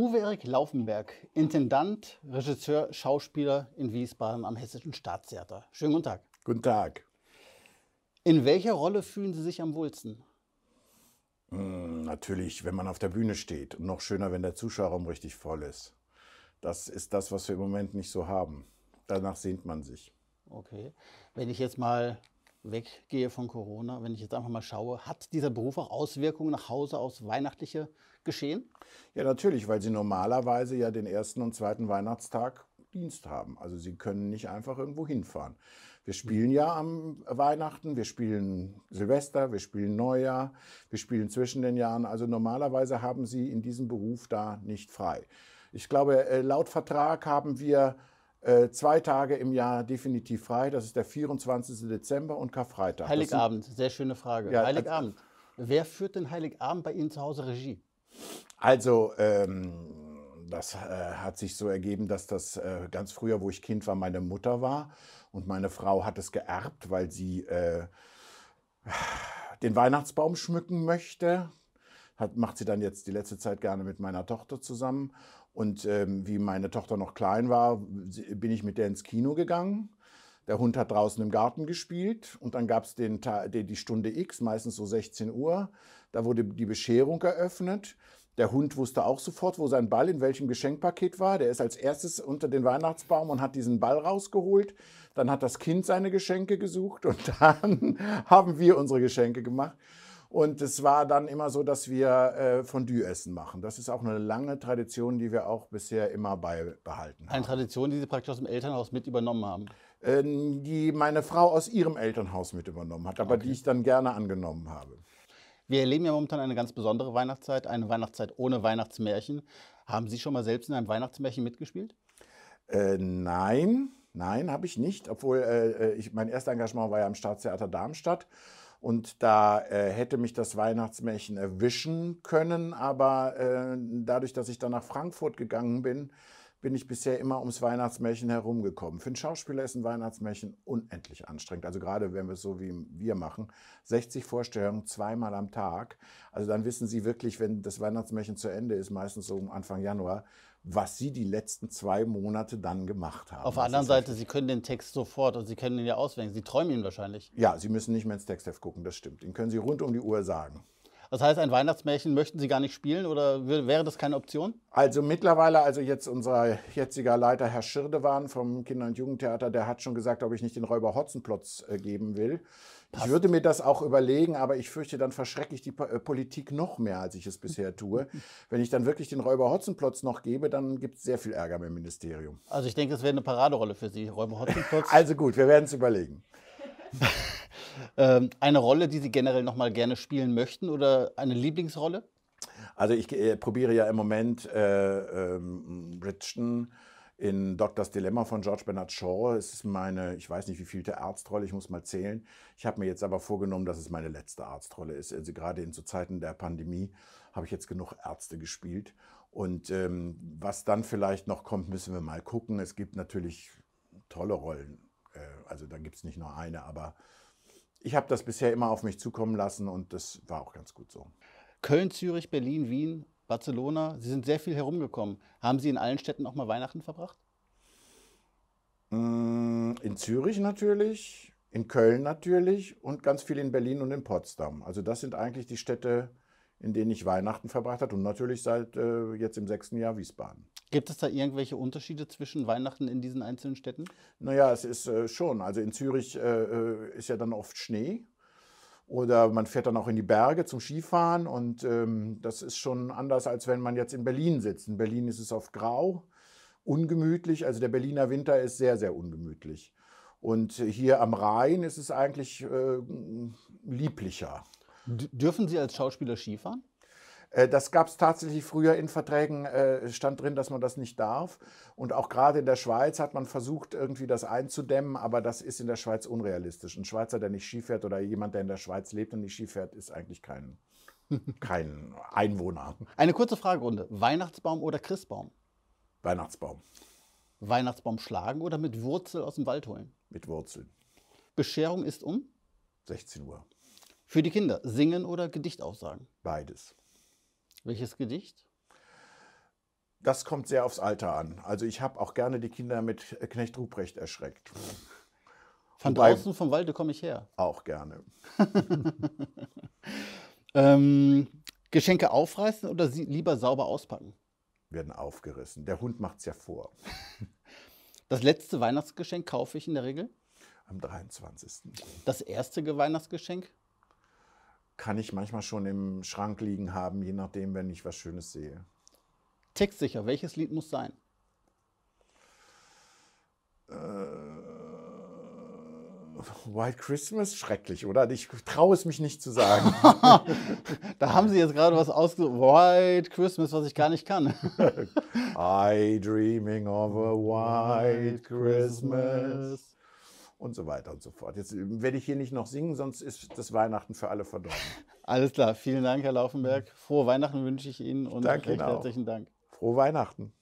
Uwe-Erik Laufenberg, Intendant, Regisseur, Schauspieler in Wiesbaden am Hessischen Staatstheater. Schönen guten Tag. Guten Tag. In welcher Rolle fühlen Sie sich am wohlsten? Hm, natürlich, wenn man auf der Bühne steht. Und noch schöner, wenn der Zuschauerraum richtig voll ist. Das ist das, was wir im Moment nicht so haben. Danach sehnt man sich. Okay. Wenn ich jetzt mal weggehe von Corona, wenn ich jetzt einfach mal schaue, hat dieser Beruf auch Auswirkungen nach Hause aufs weihnachtliche Geschehen? Ja, natürlich, weil Sie normalerweise ja den ersten und zweiten Weihnachtstag Dienst haben. Also Sie können nicht einfach irgendwo hinfahren. Wir spielen ja am Weihnachten, wir spielen Silvester, wir spielen Neujahr, wir spielen zwischen den Jahren. Also normalerweise haben Sie in diesem Beruf da nicht frei. Ich glaube, äh, laut Vertrag haben wir äh, zwei Tage im Jahr definitiv frei. Das ist der 24. Dezember und Karfreitag. Heiligabend, sind, sehr schöne Frage. Ja, also Heiligabend. Wer führt denn Heiligabend bei Ihnen zu Hause Regie? Also, ähm, das äh, hat sich so ergeben, dass das äh, ganz früher, wo ich Kind war, meine Mutter war. Und meine Frau hat es geerbt, weil sie äh, den Weihnachtsbaum schmücken möchte hat, macht sie dann jetzt die letzte Zeit gerne mit meiner Tochter zusammen. Und ähm, wie meine Tochter noch klein war, bin ich mit der ins Kino gegangen. Der Hund hat draußen im Garten gespielt und dann gab es die Stunde X, meistens so 16 Uhr. Da wurde die Bescherung eröffnet. Der Hund wusste auch sofort, wo sein Ball in welchem Geschenkpaket war. Der ist als erstes unter den Weihnachtsbaum und hat diesen Ball rausgeholt. Dann hat das Kind seine Geschenke gesucht und dann haben wir unsere Geschenke gemacht. Und es war dann immer so, dass wir äh, Fondue-Essen machen. Das ist auch eine lange Tradition, die wir auch bisher immer beibehalten haben. Eine Tradition, die Sie praktisch aus dem Elternhaus mit übernommen haben? Äh, die meine Frau aus ihrem Elternhaus mit übernommen hat, aber okay. die ich dann gerne angenommen habe. Wir erleben ja momentan eine ganz besondere Weihnachtszeit, eine Weihnachtszeit ohne Weihnachtsmärchen. Haben Sie schon mal selbst in einem Weihnachtsmärchen mitgespielt? Äh, nein, nein, habe ich nicht. Obwohl äh, äh ich, mein erstes Engagement war ja am Staatstheater Darmstadt. Und da äh, hätte mich das Weihnachtsmärchen erwischen können, aber äh, dadurch, dass ich dann nach Frankfurt gegangen bin, bin ich bisher immer ums Weihnachtsmärchen herumgekommen. Für einen Schauspieler ist ein Weihnachtsmärchen unendlich anstrengend. Also gerade wenn wir es so wie wir machen, 60 Vorstellungen zweimal am Tag. Also dann wissen Sie wirklich, wenn das Weihnachtsmärchen zu Ende ist, meistens so um Anfang Januar, was Sie die letzten zwei Monate dann gemacht haben. Auf der anderen Seite, Sie können den Text sofort und Sie können ihn ja auswählen. Sie träumen ihn wahrscheinlich. Ja, Sie müssen nicht mehr ins Textheft gucken, das stimmt. Den können Sie rund um die Uhr sagen. Das heißt, ein Weihnachtsmärchen möchten Sie gar nicht spielen oder wäre das keine Option? Also mittlerweile, also jetzt unser jetziger Leiter Herr Schirdewan vom Kinder- und Jugendtheater, der hat schon gesagt, ob ich nicht den Räuber Hotzenplotz äh, geben will. Passt. Ich würde mir das auch überlegen, aber ich fürchte, dann verschrecke ich die äh, Politik noch mehr, als ich es bisher tue. Wenn ich dann wirklich den Räuber Hotzenplotz noch gebe, dann gibt es sehr viel Ärger im Ministerium. Also ich denke, das wäre eine Paraderolle für Sie, Räuber Hotzenplotz. also gut, wir werden es überlegen. Ähm, eine Rolle, die Sie generell noch mal gerne spielen möchten oder eine Lieblingsrolle? Also ich äh, probiere ja im Moment äh, ähm, Bridgeton in Doctors Dilemma von George Bernard Shaw. Es ist meine, ich weiß nicht, wie vielte Arztrolle, ich muss mal zählen. Ich habe mir jetzt aber vorgenommen, dass es meine letzte Arztrolle ist. Also gerade in so Zeiten der Pandemie habe ich jetzt genug Ärzte gespielt. Und ähm, was dann vielleicht noch kommt, müssen wir mal gucken. Es gibt natürlich tolle Rollen. Äh, also da gibt es nicht nur eine, aber ich habe das bisher immer auf mich zukommen lassen und das war auch ganz gut so. Köln, Zürich, Berlin, Wien, Barcelona, Sie sind sehr viel herumgekommen. Haben Sie in allen Städten auch mal Weihnachten verbracht? Mm, in Zürich natürlich, in Köln natürlich und ganz viel in Berlin und in Potsdam. Also das sind eigentlich die Städte, in denen ich Weihnachten verbracht habe und natürlich seit äh, jetzt im sechsten Jahr Wiesbaden. Gibt es da irgendwelche Unterschiede zwischen Weihnachten in diesen einzelnen Städten? Naja, es ist äh, schon. Also in Zürich äh, äh, ist ja dann oft Schnee. Oder man fährt dann auch in die Berge zum Skifahren und ähm, das ist schon anders, als wenn man jetzt in Berlin sitzt. In Berlin ist es oft grau, ungemütlich. Also der Berliner Winter ist sehr, sehr ungemütlich. Und hier am Rhein ist es eigentlich äh, lieblicher. D dürfen Sie als Schauspieler Skifahren? Äh, das gab es tatsächlich früher in Verträgen, äh, stand drin, dass man das nicht darf. Und auch gerade in der Schweiz hat man versucht, irgendwie das einzudämmen, aber das ist in der Schweiz unrealistisch. Ein Schweizer, der nicht skifährt oder jemand, der in der Schweiz lebt und nicht skifährt, ist eigentlich kein, kein Einwohner. Eine kurze Fragerunde. Weihnachtsbaum oder Christbaum? Weihnachtsbaum. Weihnachtsbaum schlagen oder mit Wurzel aus dem Wald holen? Mit Wurzeln. Bescherung ist um? 16 Uhr. Für die Kinder singen oder Gedicht aufsagen? Beides. Welches Gedicht? Das kommt sehr aufs Alter an. Also ich habe auch gerne die Kinder mit Knecht Ruprecht erschreckt. Von Wobei, draußen vom Walde komme ich her. Auch gerne. ähm, Geschenke aufreißen oder lieber sauber auspacken? Werden aufgerissen. Der Hund macht es ja vor. Das letzte Weihnachtsgeschenk kaufe ich in der Regel? Am 23. Das erste Weihnachtsgeschenk? kann ich manchmal schon im Schrank liegen haben, je nachdem, wenn ich was Schönes sehe. Textsicher, welches Lied muss sein? Äh, White Christmas, schrecklich, oder? Ich traue es mich nicht zu sagen. da haben Sie jetzt gerade was ausgesucht. White Christmas, was ich gar nicht kann. I dreaming of a white Christmas und so weiter und so fort. Jetzt äh, werde ich hier nicht noch singen, sonst ist das Weihnachten für alle verdorben. Alles klar, vielen Dank, Herr Laufenberg. Frohe Weihnachten wünsche ich Ihnen und Danke recht herzlichen Dank. Frohe Weihnachten.